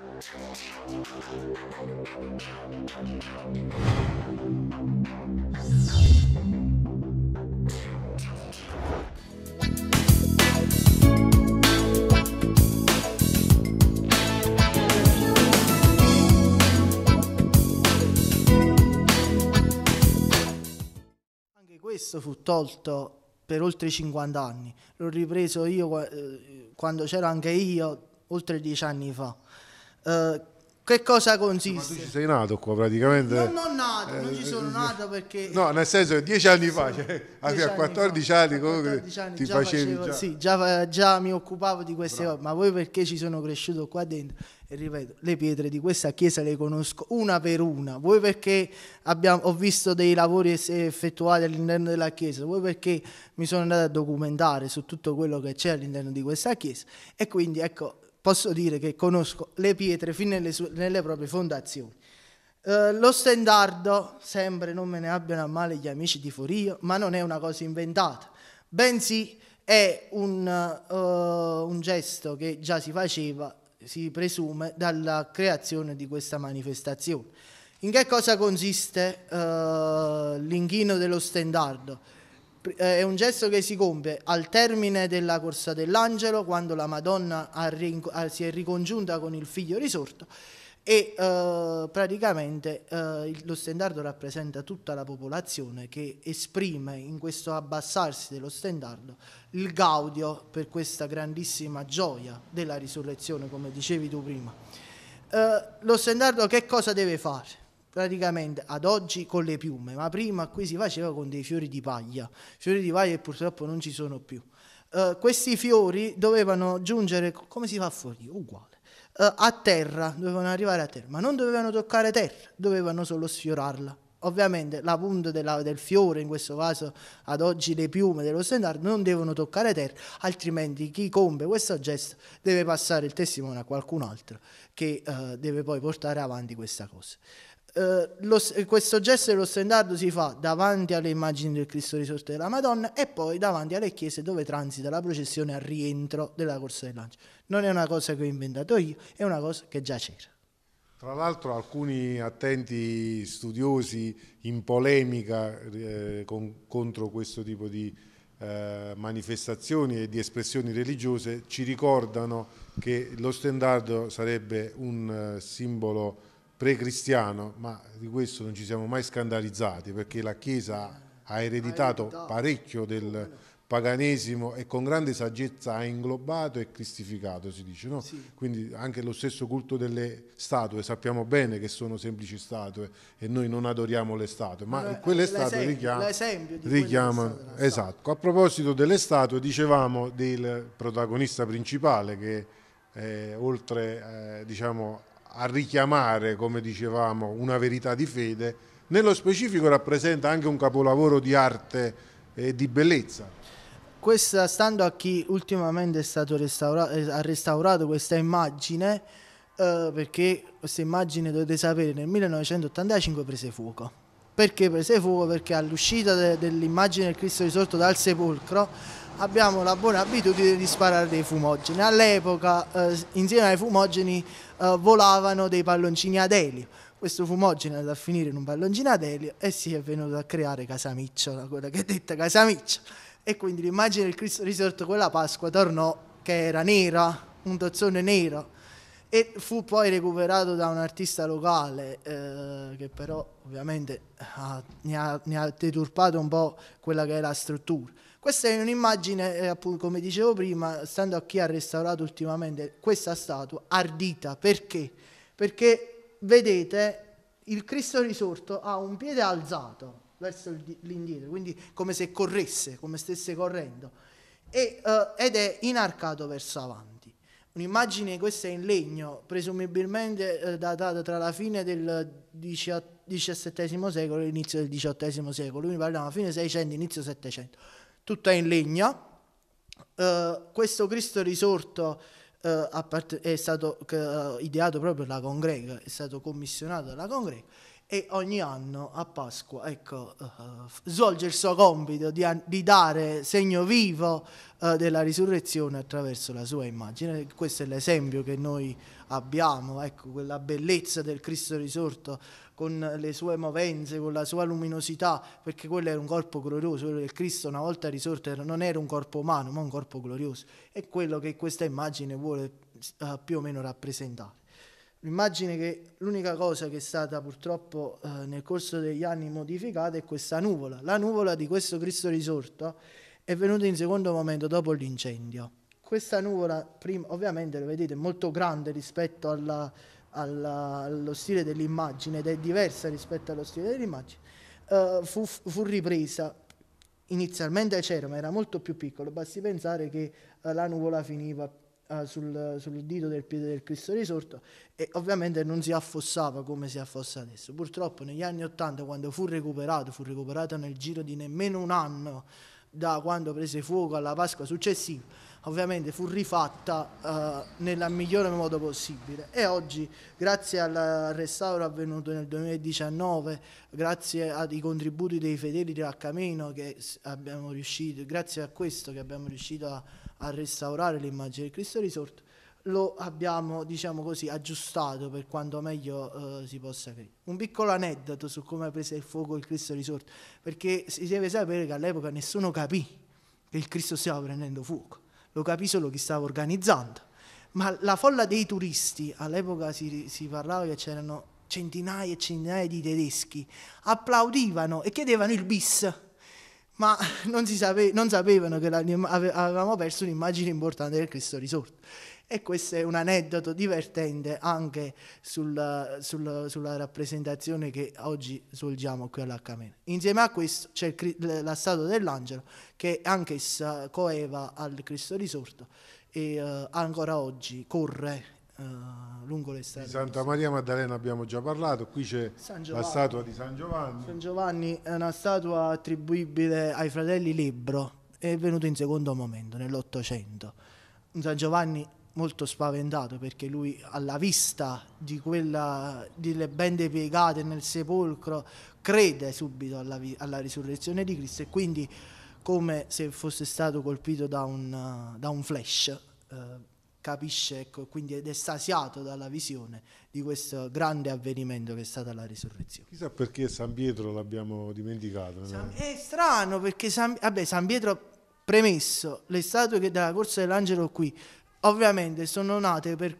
Anche questo fu tolto per oltre 50 anni, l'ho ripreso io eh, quando c'ero anche io oltre 10 anni fa. Eh, che cosa consiste? Ma tu ci sei nato qua praticamente? Non, non nato, eh, non ci sono eh, nato eh, perché... No, nel senso che dieci anni fa, cioè, a 14 anni, anni comunque 14 anni ti già facevi facevo, già. Sì, già, già mi occupavo di queste Bravo. cose, ma voi perché ci sono cresciuto qua dentro? E ripeto, le pietre di questa chiesa le conosco una per una, voi perché abbiamo, ho visto dei lavori effettuati all'interno della chiesa, voi perché mi sono andato a documentare su tutto quello che c'è all'interno di questa chiesa e quindi ecco posso dire che conosco le pietre fin nelle, sue, nelle proprie fondazioni. Eh, lo stendardo, sempre non me ne abbiano a male gli amici di Forio, ma non è una cosa inventata, bensì è un, uh, un gesto che già si faceva, si presume, dalla creazione di questa manifestazione. In che cosa consiste uh, l'inchino dello stendardo? Eh, è un gesto che si compie al termine della corsa dell'angelo, quando la Madonna si è ricongiunta con il figlio risorto e eh, praticamente eh, lo stendardo rappresenta tutta la popolazione che esprime in questo abbassarsi dello stendardo il gaudio per questa grandissima gioia della risurrezione, come dicevi tu prima. Eh, lo stendardo che cosa deve fare? praticamente ad oggi con le piume, ma prima qui si faceva con dei fiori di paglia, fiori di paglia che purtroppo non ci sono più. Uh, questi fiori dovevano giungere, come si fa a fuori? Uguale, uh, a terra, dovevano arrivare a terra, ma non dovevano toccare terra, dovevano solo sfiorarla. Ovviamente la punta della, del fiore, in questo caso ad oggi le piume dello standard, non devono toccare terra, altrimenti chi compie questo gesto deve passare il testimone a qualcun altro che uh, deve poi portare avanti questa cosa eh, lo, questo gesto dello stendardo si fa davanti alle immagini del Cristo risorto della Madonna e poi davanti alle chiese dove transita la processione al rientro della corsa del lancio. Non è una cosa che ho inventato io, è una cosa che già c'era. Tra l'altro alcuni attenti studiosi in polemica eh, con, contro questo tipo di eh, manifestazioni e di espressioni religiose ci ricordano che lo stendardo sarebbe un eh, simbolo pre-cristiano, ma di questo non ci siamo mai scandalizzati perché la Chiesa ha ereditato parecchio del paganesimo e con grande saggezza ha inglobato e cristificato, si dice. No? Sì. Quindi anche lo stesso culto delle statue, sappiamo bene che sono semplici statue e noi non adoriamo le statue, ma allora, quelle eh, statue richiamano... Richiama, esatto. A proposito delle statue, dicevamo del protagonista principale che eh, oltre eh, diciamo, a richiamare, come dicevamo, una verità di fede, nello specifico rappresenta anche un capolavoro di arte e di bellezza. Questa, stando a chi ultimamente restaura eh, ha restaurato questa immagine, eh, perché questa immagine dovete sapere nel 1985 prese fuoco. Perché prese fuoco? Perché all'uscita de dell'immagine del Cristo risorto dal sepolcro abbiamo la buona abitudine di sparare dei fumogeni. All'epoca eh, insieme ai fumogeni eh, volavano dei palloncini ad elio. Questo fumogeno è andato a finire in un palloncino ad elio e si è venuto a creare Casamicciola, quella che è detta Casamicciola. E quindi l'immagine del Cristo risorto quella Pasqua tornò che era nera, un tozzone nero e fu poi recuperato da un artista locale eh, che però ovviamente ha, ah, ne, ha, ne ha deturpato un po' quella che è la struttura. Questa è un'immagine, eh, appunto, come dicevo prima, stando a chi ha restaurato ultimamente questa statua, ardita. Perché? Perché, vedete, il Cristo risorto ha un piede alzato verso l'indietro, quindi come se corresse, come stesse correndo, e, eh, ed è inarcato verso avanti. Un'immagine, questa è in legno, presumibilmente eh, datata tra la fine del XVII secolo e l'inizio del XVIII secolo, quindi parliamo a fine 600, inizio 700 tutta in legno. Uh, eh, questo Cristo risorto uh, è stato uh, ideato proprio dalla congrega, è stato commissionato dalla congrega e ogni anno a Pasqua ecco, uh, svolge il suo compito di, di dare segno vivo uh, della risurrezione attraverso la sua immagine. Questo è l'esempio che noi abbiamo, ecco, quella bellezza del Cristo risorto con le sue movenze, con la sua luminosità, perché quello era un corpo glorioso, quello del Cristo una volta risorto non era un corpo umano, ma un corpo glorioso. È quello che questa immagine vuole uh, più o meno rappresentare. L'immagine che l'unica cosa che è stata purtroppo eh, nel corso degli anni modificata è questa nuvola. La nuvola di questo Cristo risorto è venuta in secondo momento dopo l'incendio. Questa nuvola, prima, ovviamente, lo vedete, è molto grande rispetto alla, alla, allo stile dell'immagine ed è diversa rispetto allo stile dell'immagine, uh, fu, fu, ripresa. Inizialmente c'era, ma era molto più piccolo. Basti pensare che uh, la nuvola finiva eh, sul, sul, dito del piede del Cristo risorto e ovviamente non si affossava come si affossa adesso. Purtroppo negli anni 80 quando fu recuperato, fu recuperato nel giro di nemmeno un anno da quando prese fuoco alla Pasqua successiva, ovviamente fu rifatta eh, nel migliore modo possibile e oggi grazie al restauro avvenuto nel 2019, grazie ai contributi dei fedeli di Raccameno che abbiamo riuscito, grazie a questo che abbiamo riuscito a, a restaurare l'immagine del Cristo risorto, lo abbiamo, diciamo così, aggiustato per quanto meglio eh, si possa capire. Un piccolo aneddoto su come ha preso il fuoco il Cristo risorto, perché si deve sapere che all'epoca nessuno capì che il Cristo stava prendendo fuoco, lo capì solo chi stava organizzando. Ma la folla dei turisti, all'epoca si, si parlava che c'erano centinaia e centinaia di tedeschi, applaudivano e chiedevano il bis ma non, sape- non sapevano che avevamo perso un'immagine importante del Cristo risorto. E questo è un aneddoto divertente anche sul, sul, sulla rappresentazione che oggi svolgiamo qui all'Accamena. Insieme a questo c'è il, la statua dell'angelo che anch'essa coeva al Cristo risorto e eh, ancora oggi corre eh, lungo le strade. Di Santa Maria Maddalena abbiamo già parlato, qui c'è la statua di San Giovanni. San Giovanni è una statua attribuibile ai fratelli Libro, è venuto in secondo momento, nell'Ottocento. San Giovanni molto spaventato perché lui alla vista di quella delle bende piegate nel sepolcro crede subito alla, alla risurrezione di Cristo e quindi come se fosse stato colpito da un, da un flash eh, capisce, ecco, quindi ed è estasiato dalla visione di questo grande avvenimento che è stata la risurrezione. Chissà perché San Pietro l'abbiamo dimenticato. No? È strano perché San, vabbè, San Pietro, premesso, le statue che dalla corsa dell'angelo qui, ovviamente sono nate per,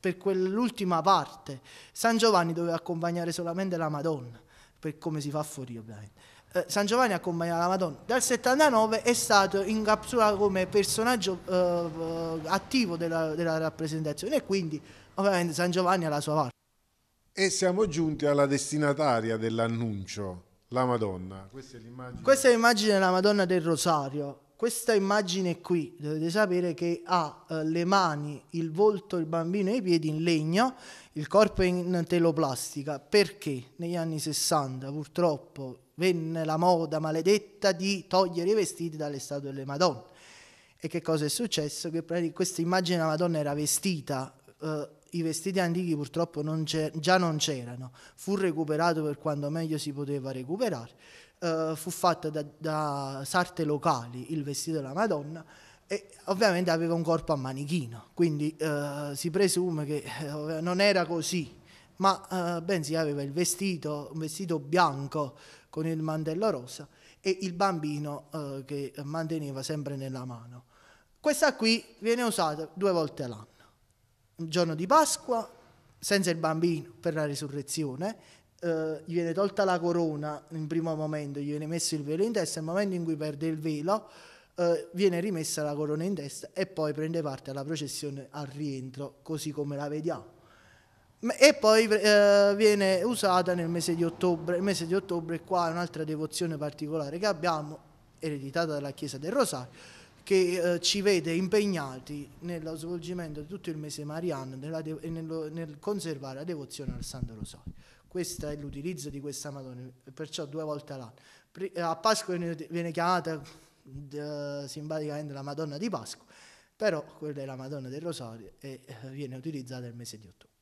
per quell'ultima parte. San Giovanni doveva accompagnare solamente la Madonna, per come si fa fuori ovviamente eh, San Giovanni accompagna la Madonna dal 79 è stato incapsulato come personaggio eh, eh, attivo della, della rappresentazione e quindi ovviamente San Giovanni ha la sua parte. E siamo giunti alla destinataria dell'annuncio, la Madonna. Questa è l'immagine. Questa è l'immagine della Madonna del Rosario. Questa immagine qui dovete sapere che ha eh, le mani, il volto, il bambino e i piedi in legno, il corpo in teloplastica. Perché negli anni 60 purtroppo venne la moda maledetta di togliere i vestiti dalle statue delle Madonne. E che cosa è successo? Che questa immagine della Madonna era vestita, eh, i vestiti antichi purtroppo non già non c'erano, fu recuperato per quanto meglio si poteva recuperare, eh, fu fatto da, da sarte locali il vestito della Madonna, e ovviamente aveva un corpo a manichino, quindi eh, si presume che eh, non era così, ma eh, bensì aveva il vestito, un vestito bianco con il mantello rosa e il bambino eh, che manteneva sempre nella mano. Questa qui viene usata due volte l'anno, il giorno di Pasqua, senza il bambino per la risurrezione, eh, gli viene tolta la corona in primo momento, gli viene messo il velo in testa, nel momento in cui perde il velo eh, viene rimessa la corona in testa e poi prende parte alla processione al rientro, così come la vediamo. E poi eh, viene usata nel mese di ottobre. Il mese di ottobre qua è un'altra devozione particolare che abbiamo, ereditata dalla Chiesa del Rosario, che eh, ci vede impegnati nello svolgimento di tutto il mese mariano e nello, nel conservare la devozione al Santo Rosario. Questo è l'utilizzo di questa Madonna, perciò due volte all'anno. Eh, a Pasqua viene chiamata eh, simpaticamente la Madonna di Pasqua, però quella è la Madonna del Rosario e eh, viene utilizzata nel mese di ottobre.